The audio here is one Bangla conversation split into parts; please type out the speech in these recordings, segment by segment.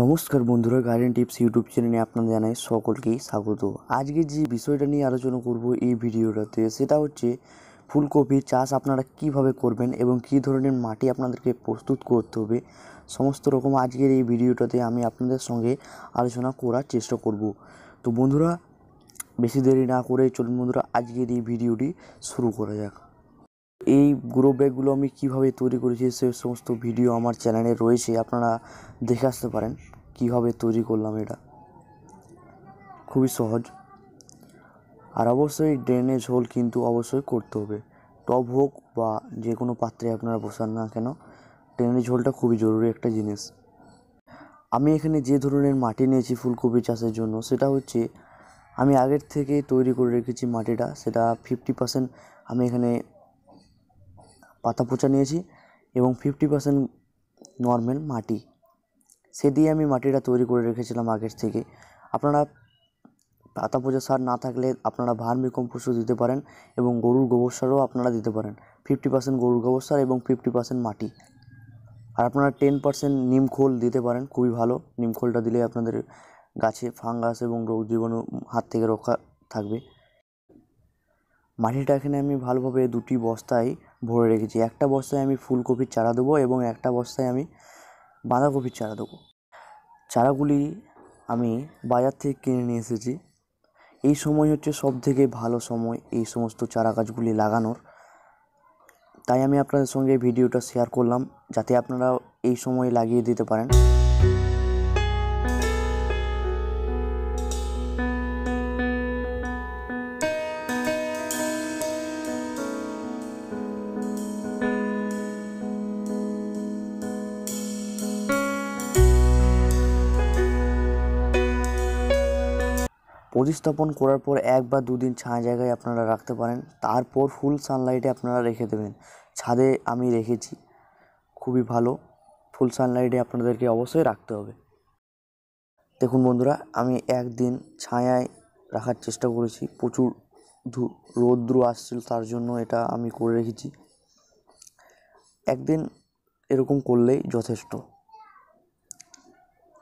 নমস্কার বন্ধুরা গার্ডেন টিপস ইউটিউব চ্যানেলে আপনাদের জানাই সকলকেই স্বাগত আজকে যে বিষয়টা নিয়ে আলোচনা করব এই ভিডিওটাতে সেটা হচ্ছে ফুলকপি চাষ আপনারা কিভাবে করবেন এবং কি ধরনের মাটি আপনাদেরকে প্রস্তুত করতে হবে সমস্ত রকম আজকের এই ভিডিওটাতে আমি আপনাদের সঙ্গে আলোচনা করার চেষ্টা করব তো বন্ধুরা বেশি দেরি না করে চলুন বন্ধুরা আজকের এই ভিডিওটি শুরু করা যাক এই গ্রো ব্যাগগুলো আমি কীভাবে তৈরি করেছি সে সমস্ত ভিডিও আমার চ্যানেলে রয়েছে আপনারা দেখে আসতে পারেন কীভাবে তৈরি করলাম এটা খুবই সহজ আর অবশ্যই ড্রেনেজ হোল কিন্তু অবশ্যই করতে হবে টব হোক বা যে কোনো পাত্রে আপনারা বসান না কেন ড্রেনেজ হোলটা খুবই জরুরি একটা জিনিস আমি এখানে যে ধরনের মাটি নিয়েছি ফুলকপি চাষের জন্য সেটা হচ্ছে আমি আগের থেকে তৈরি করে রেখেছি মাটিটা সেটা ফিফটি পার্সেন্ট আমি এখানে পাতা পোচা নিয়েছি এবং ফিফটি পার্সেন্ট নর্মাল মাটি সে দিয়ে আমি মাটিটা তৈরি করে রেখেছিলাম আগের থেকে আপনারা পাতা পচা সার না থাকলে আপনারা ভার্মি কম্পোস্টও দিতে পারেন এবং গরুর গোবর সারও আপনারা দিতে পারেন ফিফটি পার্সেন্ট গরুর গোবর সার এবং ফিফটি পার্সেন্ট মাটি আর আপনারা টেন পার্সেন্ট নিম খোল দিতে পারেন খুবই ভালো নিম খোলটা দিলে আপনাদের গাছে ফাঙ্গাস এবং রোগ জীবাণু হাত থেকে রক্ষা থাকবে মাটিটা এখানে আমি ভালোভাবে দুটি বস্তায় ভরে রেখেছি একটা বস্তায় আমি ফুলকপির চারা দেবো এবং একটা বস্তায় আমি বাঁধাকপির চারা দেবো চারাগুলি আমি বাজার থেকে কিনে নিয়ে এসেছি এই সময় হচ্ছে সব থেকে ভালো সময় এই সমস্ত চারা গাছগুলি লাগানোর তাই আমি আপনাদের সঙ্গে ভিডিওটা শেয়ার করলাম যাতে আপনারা এই সময় লাগিয়ে দিতে পারেন প্রতিস্থাপন করার পর এক বা দুদিন ছায়া জায়গায় আপনারা রাখতে পারেন তারপর ফুল সানলাইটে আপনারা রেখে দেবেন ছাদে আমি রেখেছি খুবই ভালো ফুল সানলাইটে আপনাদেরকে অবশ্যই রাখতে হবে দেখুন বন্ধুরা আমি একদিন ছায়ায় রাখার চেষ্টা করেছি প্রচুর রৌদ্র আসছিল তার জন্য এটা আমি করে রেখেছি একদিন এরকম করলেই যথেষ্ট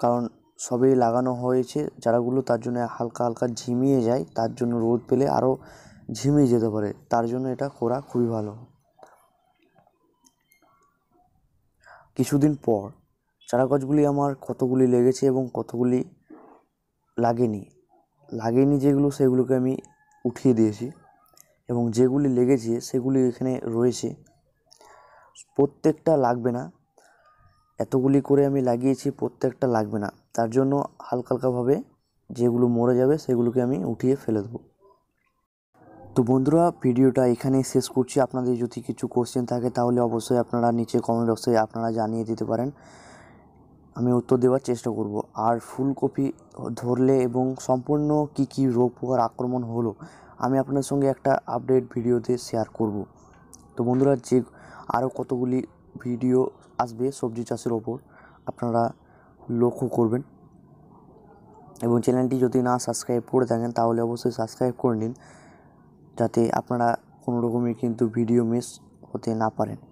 কারণ সবেই লাগানো হয়েছে চারাগুলো তার জন্য হালকা হালকা ঝিমিয়ে যায় তার জন্য রোদ পেলে আরও ঝিমিয়ে যেতে পারে তার জন্য এটা করা খুবই ভালো কিছুদিন পর চারা গাছগুলি আমার কতগুলি লেগেছে এবং কতগুলি লাগেনি লাগেনি যেগুলো সেগুলোকে আমি উঠিয়ে দিয়েছি এবং যেগুলি লেগেছে সেগুলি এখানে রয়েছে প্রত্যেকটা লাগবে না এতগুলি করে আমি লাগিয়েছি প্রত্যেকটা লাগবে না তার জন্য হালকা হালকাভাবে যেগুলো মরে যাবে সেগুলোকে আমি উঠিয়ে ফেলে দেবো তো বন্ধুরা ভিডিওটা এখানেই শেষ করছি আপনাদের যদি কিছু কোশ্চেন থাকে তাহলে অবশ্যই আপনারা নিচে কমেন্ট বক্সে আপনারা জানিয়ে দিতে পারেন আমি উত্তর দেওয়ার চেষ্টা করব আর ফুলকপি ধরলে এবং সম্পূর্ণ কি কি রোগ পোকার আক্রমণ হলো আমি আপনাদের সঙ্গে একটা আপডেট ভিডিওতে শেয়ার করব তো বন্ধুরা যে আরও কতগুলি ভিডিও আসবে সবজি চাষের ওপর আপনারা লক্ষ্য করবেন এবং চ্যানেলটি যদি না সাবস্ক্রাইব করে থাকেন তাহলে অবশ্যই সাবস্ক্রাইব করে নিন যাতে আপনারা কোনো রকমের কিন্তু ভিডিও মিস হতে না পারেন